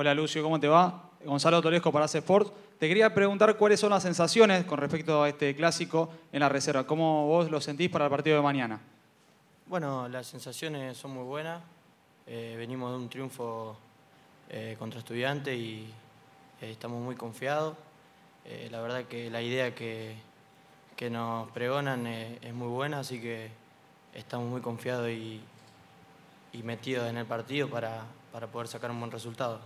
Hola Lucio, ¿cómo te va? Gonzalo Tolesco para Sport. Te quería preguntar cuáles son las sensaciones con respecto a este clásico en la reserva. ¿Cómo vos lo sentís para el partido de mañana? Bueno, las sensaciones son muy buenas. Eh, venimos de un triunfo eh, contra estudiantes y eh, estamos muy confiados. la verdad que la idea que, nos pregonan es muy buena, así que estamos muy confiados y, metidos en el partido para poder sacar un buen resultado.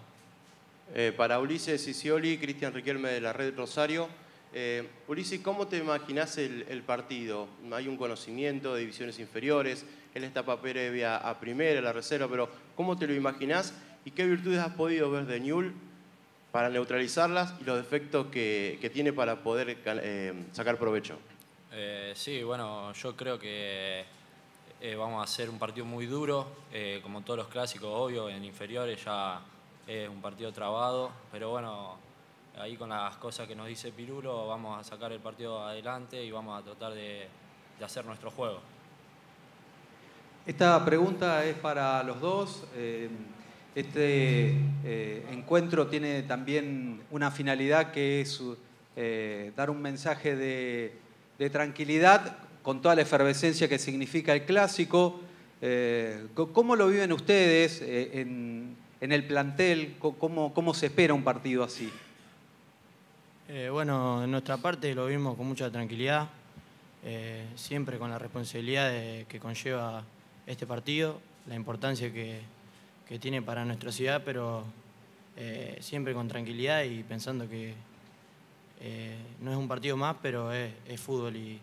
Eh, para Ulises Isioli, Cristian Riquelme de la Red Rosario. Eh, Ulises, ¿cómo te imaginas el, partido? Hay un conocimiento de divisiones inferiores, él está previa a primera, la reserva, pero ¿cómo te lo imaginás y qué virtudes has podido ver de Newell para neutralizarlas y los defectos que, tiene para poder eh, sacar provecho? sí, bueno, yo creo que vamos a hacer un partido muy duro, como todos los clásicos, obvio, en inferiores ya es un partido trabado, pero bueno, ahí con las cosas que nos dice Pirulo vamos a sacar el partido adelante y vamos a tratar de, hacer nuestro juego. Esta pregunta es para los dos. Eh, este eh, encuentro tiene también una finalidad que es eh, dar un mensaje de, tranquilidad con toda la efervescencia que significa el clásico. ¿Cómo lo viven ustedes en, en el plantel? ¿Cómo, se espera un partido así? Eh, bueno, en nuestra parte lo vimos con mucha tranquilidad, eh, siempre con la responsabilidad que conlleva este partido, la importancia que, tiene para nuestra ciudad, pero eh, siempre con tranquilidad y pensando que no es un partido más, pero es, fútbol y,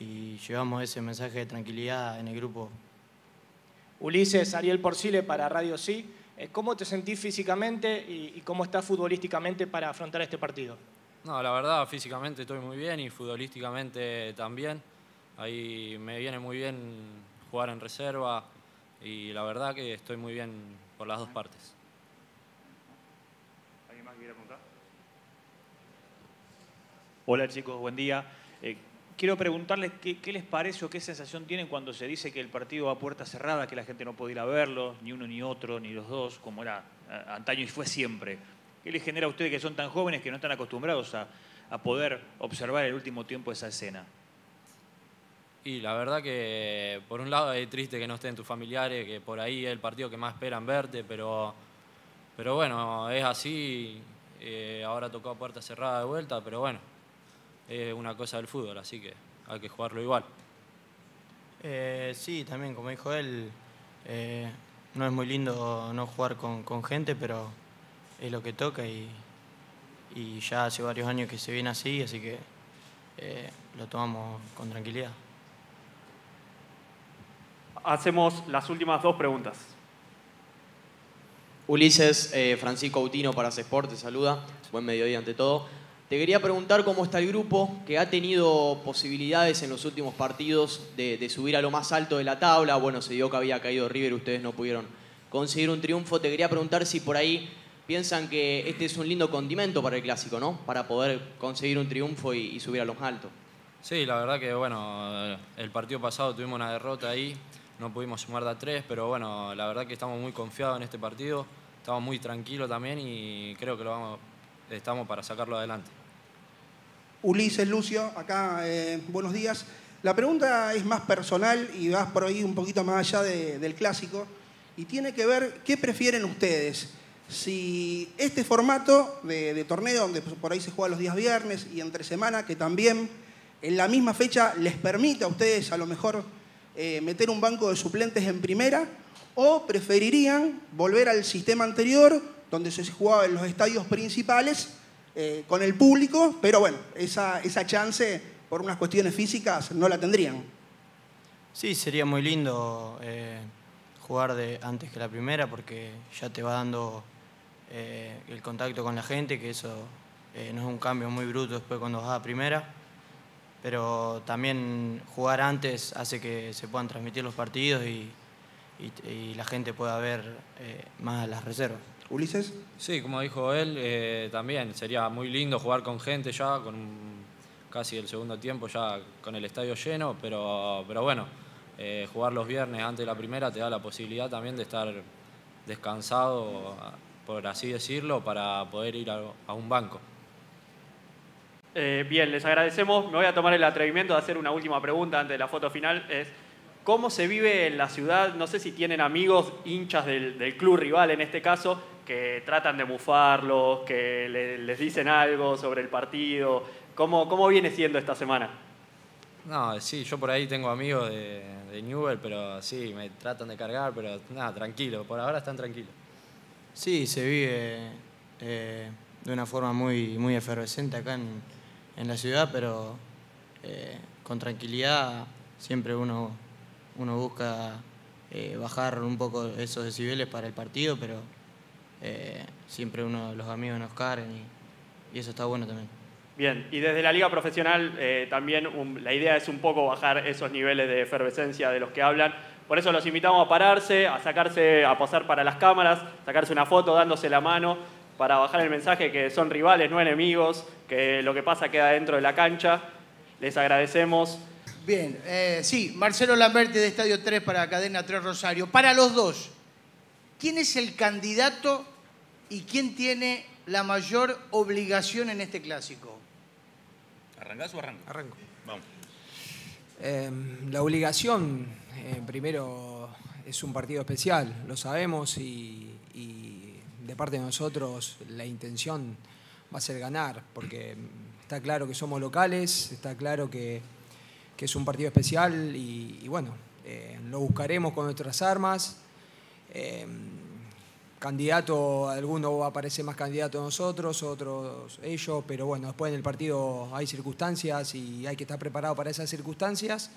y llevamos ese mensaje de tranquilidad en el grupo. Ulises Ariel Porcile para Radio Sí. Eh, ¿Cómo te sentís físicamente y, cómo estás futbolísticamente para afrontar este partido? No, la verdad, físicamente estoy muy bien y futbolísticamente también. Ahí me viene muy bien jugar en reserva y la verdad que estoy muy bien por las dos partes. ¿Alguien más quiere preguntar? Hola chicos, buen día. Eh, quiero preguntarles qué, les parece o qué sensación tienen cuando se dice que el partido va a puerta cerrada, que la gente no puede ir a verlo, ni uno ni otro, ni los dos, como era eh, antaño y fue siempre. ¿Qué les genera a ustedes que son tan jóvenes que no están acostumbrados a, poder observar el último tiempo esa escena? Y la verdad que por un lado es triste que no estén tus familiares, que por ahí es el partido que más esperan verte, pero, pero bueno, es así. Eh, ahora tocó a puerta cerrada de vuelta, pero bueno, es una cosa del fútbol, así que hay que jugarlo igual. Eh, sí, también, como dijo él, eh, no es muy lindo no jugar con, gente, pero es lo que toca y, ya hace varios años que se viene así, así que eh, lo tomamos con tranquilidad. Hacemos las últimas dos preguntas. Ulises, Francisco Autino para Sport, saluda. Buen mediodía ante todo. Te quería preguntar cómo está el grupo, que ha tenido posibilidades en los últimos partidos de, subir a lo más alto de la tabla. Bueno, se dio que había caído River, ustedes no pudieron conseguir un triunfo. Te quería preguntar si por ahí piensan que este es un lindo condimento para el clásico, ¿no? Para poder conseguir un triunfo y, subir a lo más alto. Sí, la verdad que bueno, el partido pasado tuvimos una derrota ahí, no pudimos sumar de a tres, pero bueno, la verdad que estamos muy confiados en este partido, estamos muy tranquilos también y creo que lo vamos, estamos para sacarlo adelante. Ulises, Lucio, acá, eh, buenos días. La pregunta es más personal y vas por ahí un poquito más allá del clásico y tiene que ver qué prefieren ustedes. Si este formato de, torneo, donde por ahí se juega los días viernes y entre semana, que también en la misma fecha les permite a ustedes a lo mejor eh, meter un banco de suplentes en primera, o preferirían volver al sistema anterior, donde se jugaba en los estadios principales, eh, con el público, pero bueno, esa, chance por unas cuestiones físicas no la tendrían. Sí, sería muy lindo eh, jugar de antes que la primera porque ya te va dando eh, el contacto con la gente, que eso no es un cambio muy bruto después cuando vas a primera, pero también jugar antes hace que se puedan transmitir los partidos y, y la gente pueda ver más las reservas. Ulises. Sí, como dijo él, eh, también sería muy lindo jugar con gente ya, con casi el segundo tiempo ya con el estadio lleno, pero, pero bueno, eh, jugar los viernes antes de la primera te da la posibilidad también de estar descansado, por así decirlo, para poder ir a, un banco. Eh, bien, les agradecemos. Me voy a tomar el atrevimiento de hacer una última pregunta antes de la foto final. Es, ¿Cómo se vive en la ciudad? No sé si tienen amigos hinchas del club rival en este caso que tratan de mufarlos, que les dicen algo sobre el partido. ¿Cómo, ¿Cómo viene siendo esta semana? No, sí, yo por ahí tengo amigos de, de Newell, pero sí, me tratan de cargar, pero nada, tranquilo, por ahora están tranquilos. Sí, se vive eh, de una forma muy, muy efervescente acá en, la ciudad, pero eh, con tranquilidad siempre uno, uno busca eh, bajar un poco esos decibeles para el partido, pero eh, siempre uno de los amigos nos caren y, eso está bueno también. Bien, y desde la liga profesional eh, también la idea es un poco bajar esos niveles de efervescencia de los que hablan. Por eso los invitamos a pararse, a sacarse, a pasar para las cámaras, sacarse una foto dándose la mano para bajar el mensaje que son rivales, no enemigos, que lo que pasa queda dentro de la cancha. Les agradecemos. Bien, eh, sí, Marcelo Lamberti de Estadio 3 para Cadena 3 Rosario. Para los dos, ¿Quién es el candidato y quién tiene la mayor obligación en este clásico? ¿Arrancás o arranco? Arranco. Vamos. Em, la obligación, eh, primero, es un partido especial, lo sabemos, y, de parte de nosotros la intención va a ser ganar, porque está claro que somos locales, está claro que, es un partido especial y, bueno, eh, lo buscaremos con nuestras armas Em, candidato, alguno aparece más candidato de nosotros, otros ellos, pero bueno, después en el partido hay circunstancias y hay que estar preparado para esas circunstancias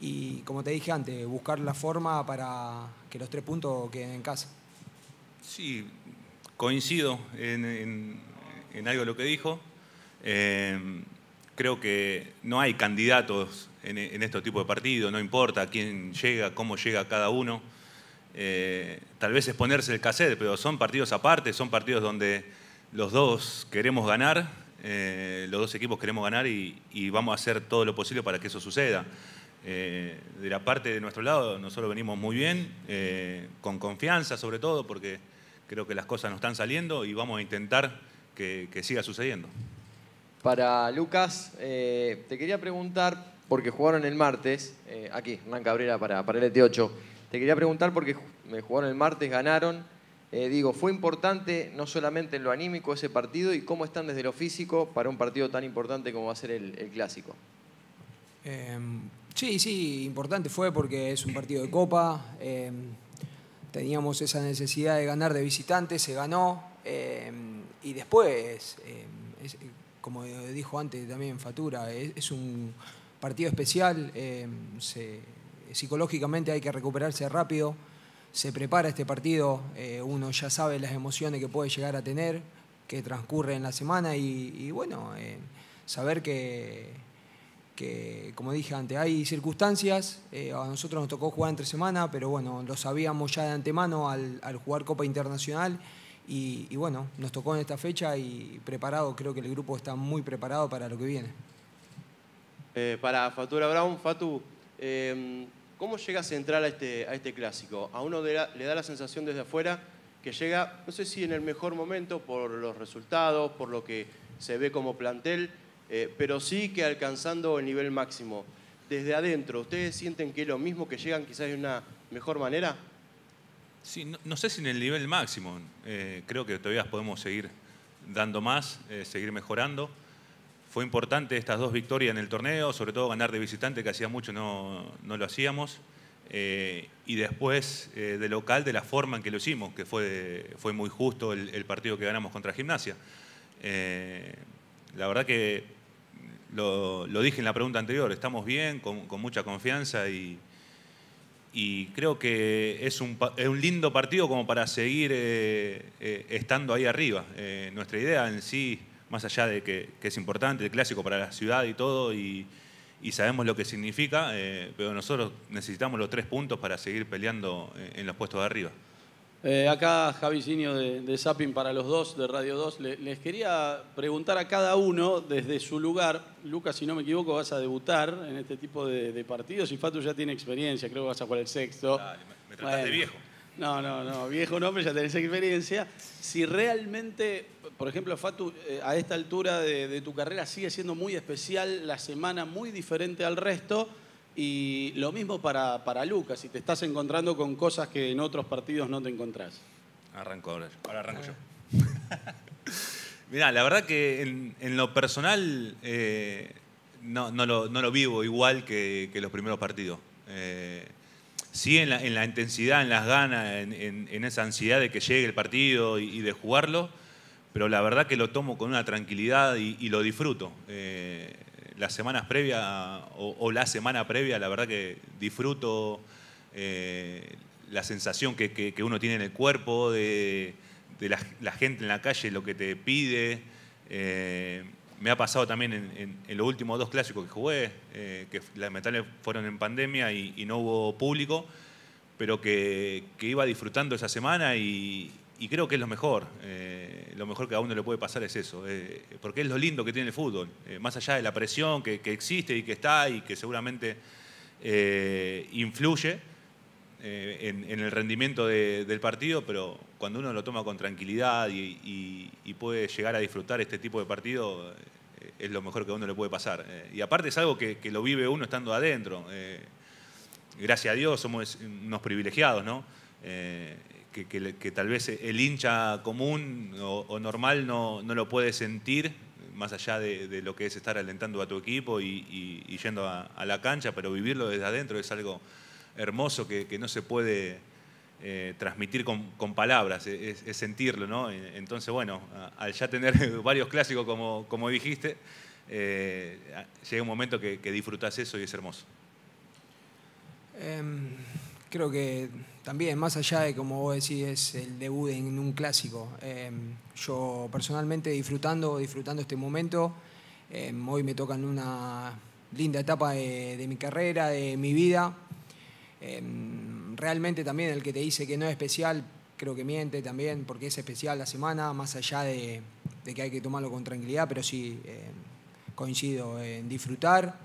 y como te dije antes, buscar la forma para que los tres puntos queden en casa. Sí, coincido en, algo de lo que dijo. Em, creo que no hay candidatos en, en este tipo de partidos, no importa quién llega, cómo llega cada uno. Eh, tal vez es ponerse el cassette, pero son partidos aparte, son partidos donde los dos queremos ganar, eh, los dos equipos queremos ganar y, vamos a hacer todo lo posible para que eso suceda. Eh, de la parte de nuestro lado, nosotros venimos muy bien, con confianza sobre todo, porque creo que las cosas nos están saliendo y vamos a intentar que, siga sucediendo. Para Lucas, te quería preguntar, porque jugaron el martes, aquí, Hernán Cabrera para, para el ET8. Te quería preguntar porque me jugaron el martes, ganaron. Eh, digo, ¿fue importante no solamente en lo anímico ese partido y cómo están desde lo físico para un partido tan importante como va a ser el, clásico? Em, sí, sí, importante fue porque es un partido de copa. Em, teníamos esa necesidad de ganar de visitantes, se ganó. Em, y después, como dijo antes también Fatura, es, un partido especial. se, psicológicamente hay que recuperarse rápido. Se prepara este partido, eh, uno ya sabe las emociones que puede llegar a tener, que transcurre en la semana y, bueno, eh, saber que, que, como dije antes, hay circunstancias, eh, a nosotros nos tocó jugar entre semana, pero bueno, lo sabíamos ya de antemano al, jugar Copa Internacional y, bueno, nos tocó en esta fecha y preparado, creo que el grupo está muy preparado para lo que viene. para Fatura Brown, Fatu, ¿Cómo llega a este, a este clásico? A uno le da la sensación desde afuera que llega, no sé si en el mejor momento por los resultados, por lo que se ve como plantel, eh, pero sí que alcanzando el nivel máximo. Desde adentro, ¿ustedes sienten que es lo mismo, que llegan quizás de una mejor manera? Sí, no, sé si en el nivel máximo. Eh, creo que todavía podemos seguir dando más, eh, seguir mejorando. Fue importante estas dos victorias en el torneo, sobre todo ganar de visitante, que hacía mucho no, lo hacíamos. Eh, y después eh, de local, de la forma en que lo hicimos, que fue, fue muy justo el, partido que ganamos contra Gimnasia. Eh, la verdad que lo, dije en la pregunta anterior, estamos bien, con, mucha confianza y, creo que es un, lindo partido como para seguir estando ahí arriba. nuestra idea en sí más allá de que, es importante, el clásico para la ciudad y todo, y, sabemos lo que significa, eh, pero nosotros necesitamos los tres puntos para seguir peleando eh, en los puestos de arriba. Eh, acá Javi Sinio de, de para los dos, de Radio 2. les quería preguntar a cada uno desde su lugar. Lucas, si no me equivoco, vas a debutar en este tipo de, partidos y Fatu ya tiene experiencia, creo que vas a jugar el sexto. me, tratás de viejo. No, no, no, viejo no, pero ya tenés experiencia. Si realmente por ejemplo, Fatu, eh, a esta altura de, tu carrera sigue siendo muy especial, la semana muy diferente al resto. Y lo mismo para, para Lucas, si te estás encontrando con cosas que en otros partidos no te encontrás. Arranco ahora. Ahora arranco yo. Mirá, la verdad que en, lo personal eh, no, lo, vivo igual que, los primeros partidos. Eh, sí, en la, intensidad, en las ganas, en, esa ansiedad de que llegue el partido y de jugarlo pero la verdad que lo tomo con una tranquilidad y, lo disfruto. Eh, las semanas previas o, la semana previa, la verdad que disfruto eh, la sensación que, uno tiene en el cuerpo, de, la, gente en la calle, lo que te pide. Eh, me ha pasado también en, los últimos dos clásicos que jugué, que las metales fueron en pandemia y, no hubo público, pero que iba disfrutando esa semana y, y creo que es lo mejor, eh, lo mejor que a uno le puede pasar es eso, eh, porque es lo lindo que tiene el fútbol, eh, más allá de la presión que, existe y que está y que seguramente influye en, el rendimiento del partido, pero cuando uno lo toma con tranquilidad y, puede llegar a disfrutar este tipo de partido, es lo mejor que a uno le puede pasar. y aparte es algo que, que lo vive uno estando adentro. gracias a Dios somos unos privilegiados, ¿no? que, tal vez el hincha común o, normal no, lo puede sentir, más allá de, lo que es estar alentando a tu equipo y, yendo a, la cancha, pero vivirlo desde adentro es algo hermoso que, no se puede eh, transmitir con, palabras, e, es, sentirlo, ¿no? E, entonces, bueno, al ya tener varios clásicos como, dijiste, eh, llega un momento que, disfrutas eso y es hermoso. Em, creo que también, más allá de como vos decís, es el debut en un clásico. Em, yo personalmente disfrutando, disfrutando este momento. Em, hoy me en una linda etapa de, mi carrera, de mi vida. Em, realmente también el que te dice que no es especial, creo que miente también, porque es especial la semana, más allá de que hay que tomarlo con tranquilidad, pero sí coincido en disfrutar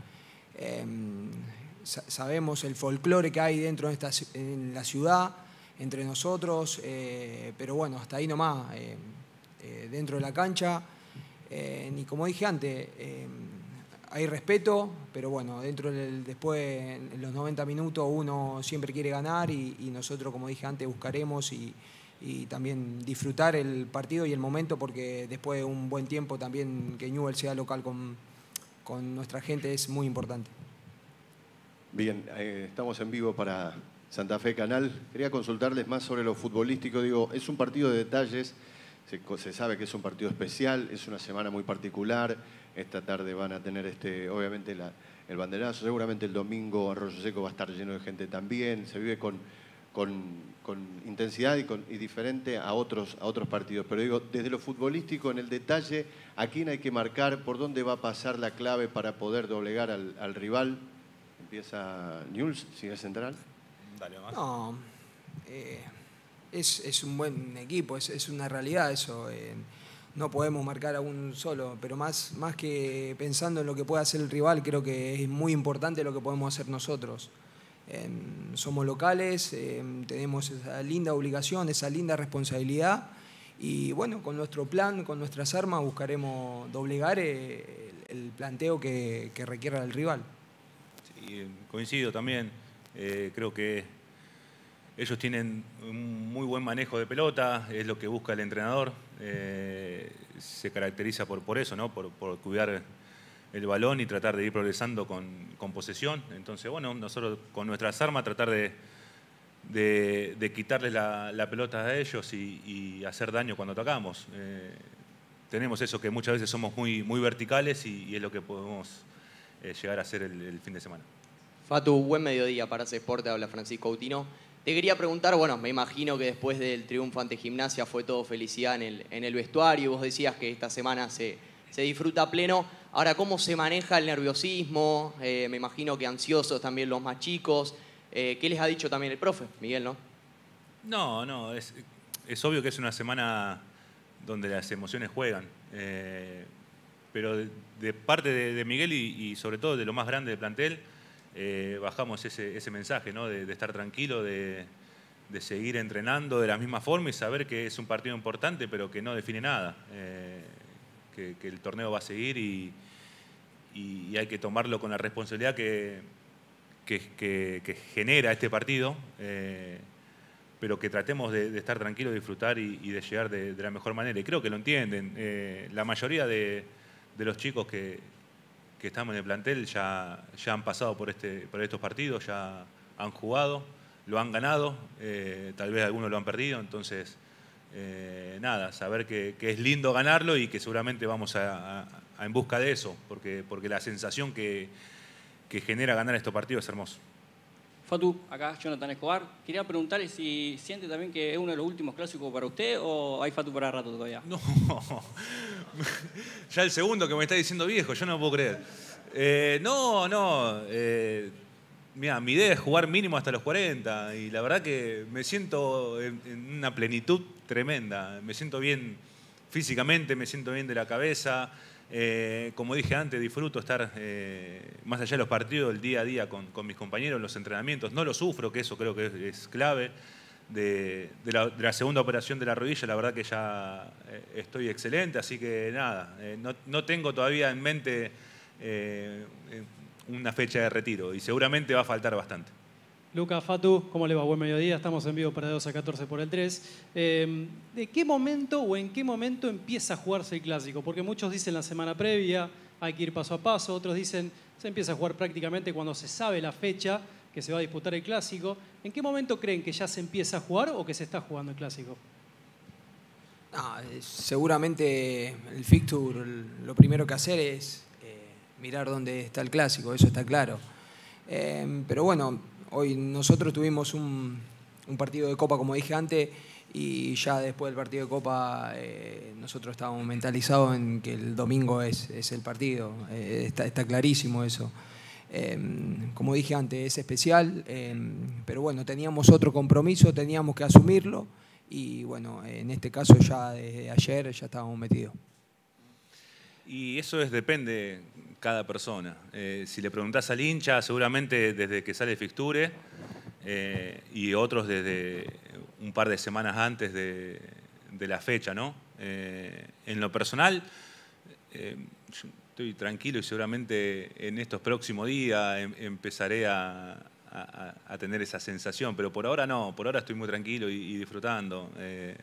sabemos el folclore que hay dentro de en la ciudad, entre nosotros, eh, pero bueno, hasta ahí nomás, eh, eh, dentro de la cancha. y como dije antes, hay respeto, pero bueno, dentro después, de los 90 minutos, uno siempre quiere ganar y, nosotros, como dije antes, buscaremos y, también disfrutar el partido y el momento, porque después de un buen tiempo también que Newell sea local con nuestra gente es muy importante. Bien, eh, estamos en vivo para Santa Fe Canal. Quería consultarles más sobre lo futbolístico. Digo, es un partido de detalles. Se, sabe que es un partido especial, es una semana muy particular. Esta tarde van a tener, este, obviamente, el banderazo. Seguramente el domingo Arroyo Seco va a estar lleno de gente también. Se vive con, con, intensidad y, con, diferente a otros, a otros partidos. Pero digo, desde lo futbolístico, en el detalle, ¿a quién hay que marcar? ¿Por dónde va a pasar la clave para poder doblegar al rival? Empieza News, sigue Central. Dale No, eh, es, un buen equipo, es, una realidad eso. Eh, no podemos marcar a un solo, pero más, más que pensando en lo que puede hacer el rival, creo que es muy importante lo que podemos hacer nosotros. Eh, somos locales, tenemos esa linda obligación, esa linda responsabilidad y bueno, con nuestro plan, con nuestras armas, buscaremos doblegar el, planteo que requiera el rival y coincido también, eh, creo que ellos tienen un muy buen manejo de pelota, es lo que busca el entrenador, eh, se caracteriza por, por eso, ¿no? Por, cuidar el balón y tratar de ir progresando con, con posesión. Entonces, bueno, nosotros con nuestras armas tratar de, de, quitarles la, pelota a ellos y, hacer daño cuando atacamos. Eh, tenemos eso que muchas veces somos muy, verticales y, es lo que podemos llegar a hacer el fin de semana. Fatu, buen mediodía para ese deporte habla Francisco Autino. Te quería preguntar, bueno, me imagino que después del triunfo ante Gimnasia fue todo felicidad en el, vestuario, vos decías que esta semana se, disfruta pleno. Ahora, ¿cómo se maneja el nerviosismo? Eh, me imagino que ansiosos también los más chicos. Eh, ¿Qué les ha dicho también el profe, Miguel, no? No, no, es, obvio que es una semana donde las emociones juegan. Eh, pero de, parte de, Miguel y, y sobre todo de lo más grande del plantel, eh, bajamos ese, mensaje, De, estar tranquilo, de, seguir entrenando de la misma forma y saber que es un partido importante, pero que no define nada. Eh, que, el torneo va a seguir y, hay que tomarlo con la responsabilidad que, genera este partido, eh, pero que tratemos de, estar tranquilos, disfrutar y, de llegar de, la mejor manera. Y creo que lo entienden. la mayoría de, los chicos que, que estamos en el plantel ya, ya han pasado por, este, por estos partidos, ya han jugado, lo han ganado, eh, tal vez algunos lo han perdido, entonces eh, nada, saber que, es lindo ganarlo y que seguramente vamos a, en busca de eso, porque, porque la sensación que, que genera ganar estos partidos es hermoso. Fatu, acá Jonathan Escobar. Quería preguntarle si siente también que es uno de los últimos clásicos para usted o hay Fatu para rato todavía. No, ya el segundo que me está diciendo viejo, yo no puedo creer. Eh, no, no. Eh, mira, mi idea es jugar mínimo hasta los 40 y la verdad que me siento en, una plenitud tremenda. Me siento bien físicamente, me siento bien de la cabeza. Eh, como dije antes, disfruto estar más allá de los partidos, el día a día con, mis compañeros, los entrenamientos. No lo sufro, que eso creo que es clave de, la, segunda operación de la rodilla, la verdad que ya eh, estoy excelente, así que nada, eh, no, tengo todavía en mente eh, una fecha de retiro y seguramente va a faltar bastante. Luca, Fatu, ¿cómo le va? Buen mediodía, estamos en vivo para 2 a 14 por el 3. Em, ¿De qué momento o en qué momento empieza a jugarse el clásico? Porque muchos dicen la semana previa, hay que ir paso a paso, otros dicen se empieza a jugar prácticamente cuando se sabe la fecha, que se va a disputar el clásico. ¿En qué momento creen que ya se empieza a jugar o que se está jugando el clásico? Eh, seguramente el fixture lo primero que hacer es eh, mirar dónde está el clásico, eso está claro. Em, pero bueno, hoy nosotros tuvimos un, partido de Copa, como dije antes, y ya después del partido de Copa eh, nosotros estábamos mentalizados en que el domingo es, el partido, está clarísimo eso. Em, como dije antes, es especial, em, pero bueno, teníamos otro compromiso, teníamos que asumirlo y bueno, en este caso ya desde ayer ya estábamos metidos. Y eso es, depende cada persona. Eh, si le preguntás al hincha, seguramente desde que sale Fixture eh, y otros desde un par de semanas antes de, de la fecha, ¿no? Eh, en lo personal, estoy tranquilo y seguramente en estos próximos días em, empezaré a, tener esa sensación, pero por ahora no, por ahora estoy muy tranquilo y, disfrutando. Eh,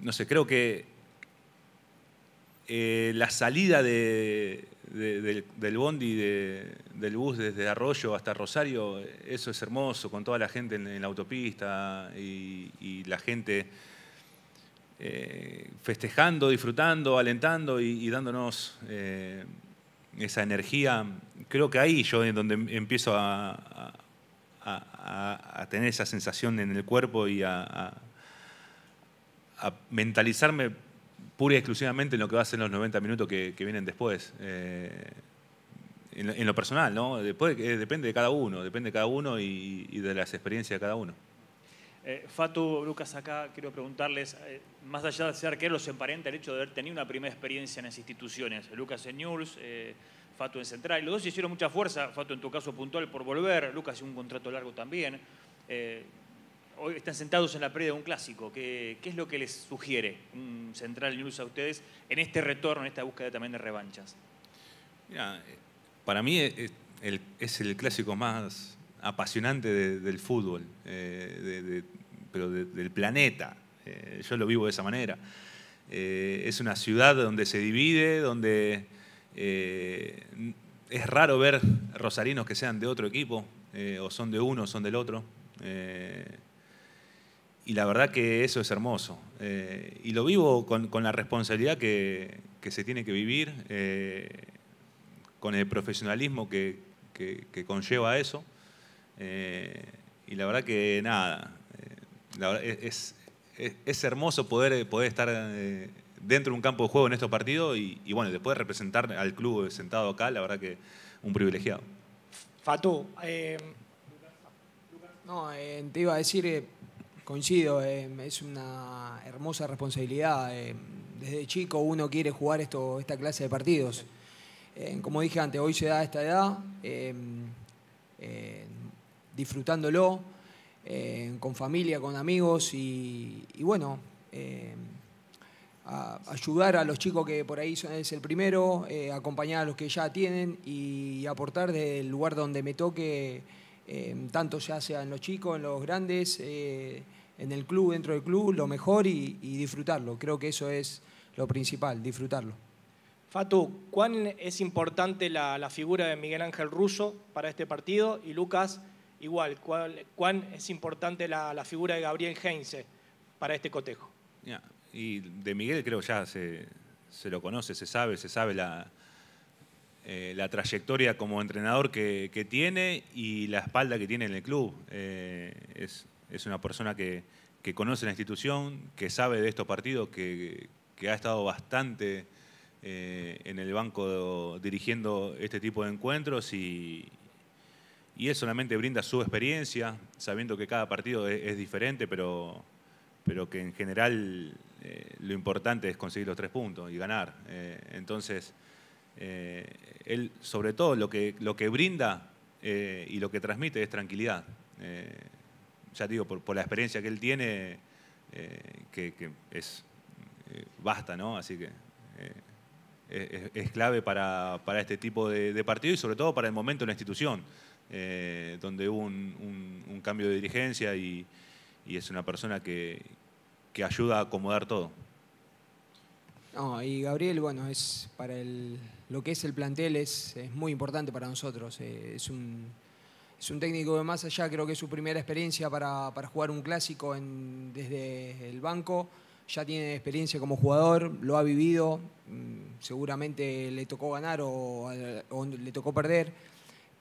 no sé, creo que eh, la salida del, bondi, del bus desde Arroyo hasta Rosario, eso es hermoso, con toda la gente en, la autopista y la gente eh, festejando, disfrutando, alentando y, dándonos eh, esa energía. Creo que ahí yo es donde empiezo a, tener esa sensación en el cuerpo y a, mentalizarme pura y exclusivamente en lo que va a ser los 90 minutos que, vienen después. Eh, en, lo personal, ¿no? depende de cada uno, depende de cada uno y de las experiencias de cada uno. Eh, Fato, Lucas, acá quiero preguntarles, eh, más allá de ser que los emparenta el hecho de haber tenido una primera experiencia en las instituciones. Lucas en News, eh, Fato en Central. Los dos hicieron mucha fuerza, Fato en tu caso puntual por volver, Lucas un contrato largo también. hoy están sentados en la previa de un clásico. ¿Qué, ¿Qué, es lo que les sugiere un Central News a ustedes en este retorno, en esta búsqueda también de revanchas? para mí es el clásico más apasionante del fútbol, eh, pero del planeta. Eh, yo lo vivo de esa manera. Eh, es una ciudad donde se divide, donde es raro ver rosarinos que sean de otro equipo, o son de uno, o son del otro. y la verdad que eso es hermoso. y lo vivo con, la responsabilidad que, se tiene que vivir, con el profesionalismo que conlleva eso. Eh, y la verdad que nada, eh, es, es, hermoso poder, eh, poder estar dentro de un campo de juego en estos partidos y, bueno, después de representar al club sentado acá, la verdad que un privilegiado. Fatu, no, te iba a decir, coincido, es una hermosa responsabilidad. desde chico uno quiere jugar esto, esta clase de partidos. como dije antes, hoy se da esta edad disfrutándolo, eh, con familia, con amigos y, bueno, eh, ayudar a los chicos que por ahí son, es el primero, eh, acompañar a los que ya tienen y, aportar del lugar donde me toque, tanto ya sea en los chicos, en los grandes, en el club, dentro del club, lo mejor y, disfrutarlo. Creo que eso es lo principal, disfrutarlo. Fatu, ¿cuán es importante la, la, figura de Miguel Ángel Russo para este partido? Y Lucas, igual, cuán es importante la, figura de Gabriel Heinze para este cotejo. Y de Miguel creo ya se, lo conoce, se sabe, se sabe la, eh, la trayectoria como entrenador que, tiene y la espalda que tiene en el club. Eh, es, es, una persona que, conoce la institución, que sabe de estos partidos, que, ha estado bastante... Eh, en el banco dirigiendo este tipo de encuentros y, y él solamente brinda su experiencia, sabiendo que cada partido es, diferente, pero, que en general eh, lo importante es conseguir los tres puntos y ganar. Eh, entonces, eh, él sobre todo lo que, lo que brinda y lo que transmite es tranquilidad. ya digo, por, la experiencia que él tiene, que, es basta, ¿no? Así que es, clave para, este tipo de, de partido y sobre todo para el momento en la institución. Eh, donde hubo un, cambio de dirigencia y, es una persona que, que, ayuda a acomodar todo. y Gabriel, bueno, es para el, lo que es el plantel es, es muy importante para nosotros. Eh, es, un, es un técnico de más allá, creo que es su primera experiencia para, para jugar un clásico en, desde el banco. Ya tiene experiencia como jugador, lo ha vivido, mm, seguramente le tocó ganar o le tocó perder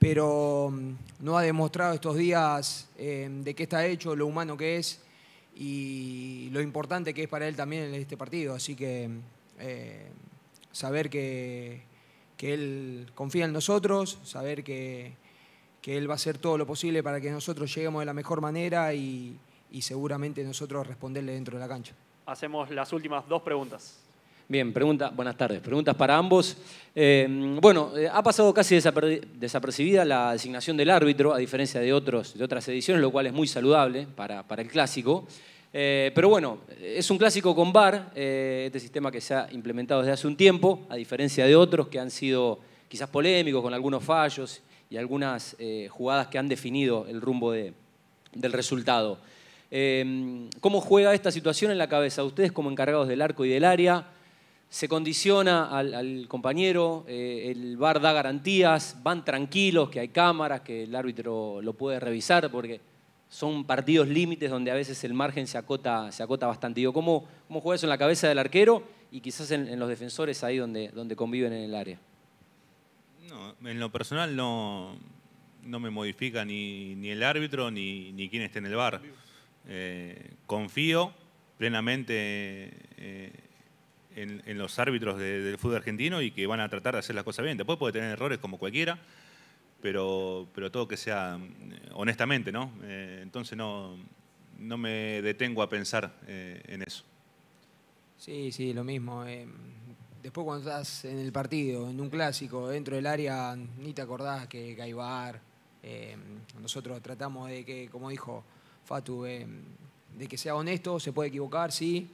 pero mm, no ha demostrado estos días em, de qué está hecho, lo humano que es y lo importante que es para él también en este partido. Así que em, eh, saber que, él confía en nosotros, saber que, él va a hacer todo lo posible para que nosotros lleguemos de la mejor manera y seguramente nosotros responderle dentro de la cancha. Hacemos las últimas dos preguntas. Bien, pregunta, buenas tardes. Preguntas para ambos. Eh, bueno, eh, ha pasado casi desapercibida la designación del árbitro, a diferencia de, otros, de otras ediciones, lo cual es muy saludable para, el clásico. Eh, pero bueno, es un clásico con VAR, este sistema que se ha implementado desde hace un tiempo, a diferencia de otros que han sido quizás polémicos con algunos fallos y algunas jugadas que han definido el rumbo del resultado. ¿Cómo juega esta situación en la cabeza? Ustedes como encargados del arco y del área, se condiciona al, compañero, eh, el bar da garantías, van tranquilos, que hay cámaras, que el árbitro lo puede revisar, porque son partidos límites donde a veces el margen se acota, se acota bastante. ¿cómo, ¿Cómo juega eso en la cabeza del arquero y quizás en, los defensores ahí donde, donde conviven en el área? en lo personal no, no me modifica ni, el árbitro ni, ni quien esté en el bar eh, confío plenamente eh, en, los árbitros del fútbol argentino y que van a tratar de hacer las cosas bien. Después puede tener errores como cualquiera, pero, todo que sea eh, honestamente, ¿no? Eh, entonces no, me detengo a pensar eh, en eso. Sí, sí, lo mismo. después cuando estás en el partido, en un clásico, dentro del área, ni te acordás que Gaibar, nosotros tratamos de que, como dijo Fatu, de que sea honesto, se puede equivocar, sí,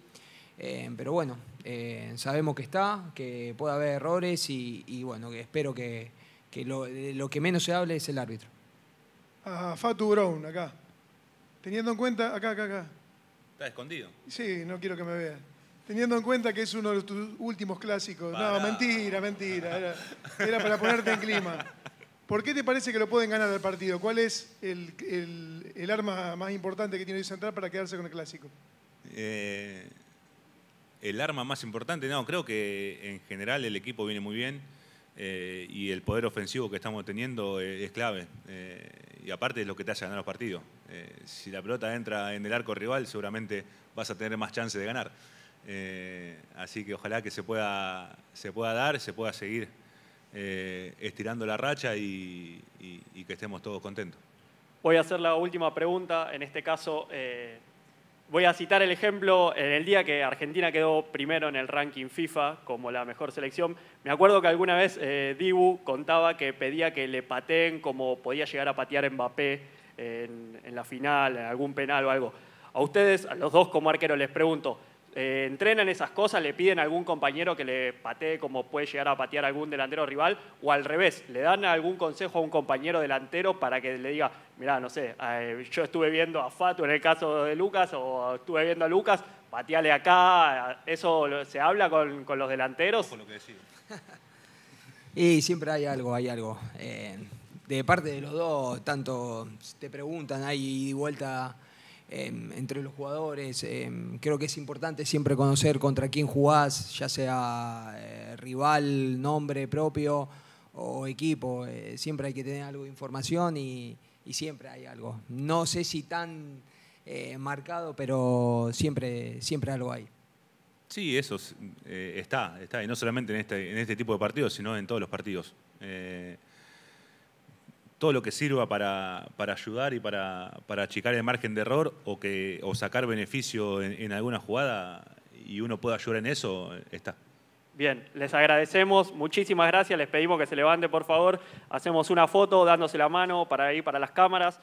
eh, pero bueno, eh, sabemos que está, que puede haber errores y, bueno, espero que, lo, que menos se hable es el árbitro. A ah, Fatu Brown, acá. Teniendo en cuenta, acá, acá, acá. Está escondido. Sí, no quiero que me vea. Teniendo en cuenta que es uno de tus últimos clásicos. No, mentira, mentira. Era, para ponerte en clima. ¿Por qué te parece que lo pueden ganar el partido? ¿Cuál es el, arma más importante que tiene el Central para quedarse con el clásico? Eh, el arma más importante. No, creo que en general el equipo viene muy bien eh, y el poder ofensivo que estamos teniendo eh, es, clave. Eh, y aparte es lo que te hace ganar los partidos. si la pelota entra en el arco rival, seguramente vas a tener más chance de ganar. así que ojalá que se pueda, se pueda dar, se pueda seguir estirando la racha y, que estemos todos contentos. Voy a hacer la última pregunta, en este caso Voy a citar el ejemplo, en el día que Argentina quedó primero en el ranking FIFA como la mejor selección, me acuerdo que alguna vez eh, Dibu contaba que pedía que le pateen como podía llegar a patear Mbappé en, en la final, en algún penal o algo. A ustedes, a los dos como arqueros, les pregunto, eh, entrenan esas cosas, le piden a algún compañero que le patee como puede llegar a patear algún delantero rival, o al revés, le dan algún consejo a un compañero delantero para que le diga, mirá, no sé, yo estuve viendo a Fatu en el caso de Lucas, o estuve viendo a Lucas, pateale acá, eso se habla con, los delanteros. Por lo que y siempre hay algo, hay algo. Eh, de parte de los dos, tanto te preguntan, hay vuelta Em, entre los jugadores. Em, creo que es importante siempre conocer contra quién jugás, ya sea eh, rival, nombre propio o equipo. Eh, siempre hay que tener algo de información y, siempre hay algo. No sé si tan eh, marcado, pero siempre, siempre algo hay. Sí, eso está, está, y no solamente en este, en este tipo de partidos, sino en todos los partidos todo lo que sirva para, ayudar y para, achicar el margen de error o, que, o sacar beneficio en, alguna jugada y uno pueda ayudar en eso, está. Bien, les agradecemos, muchísimas gracias, les pedimos que se levante por favor, hacemos una foto dándose la mano para ir para las cámaras,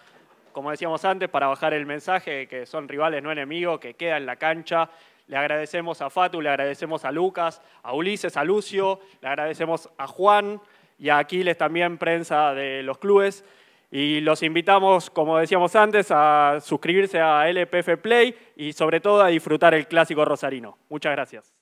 como decíamos antes, para bajar el mensaje que son rivales, no enemigos, que queda en la cancha. Le agradecemos a Fatu, le agradecemos a Lucas, a Ulises, a Lucio, le agradecemos a Juan y a Aquiles también, prensa de los clubes. Y los invitamos, como decíamos antes, a suscribirse a LPF Play y sobre todo a disfrutar el clásico rosarino. Muchas gracias.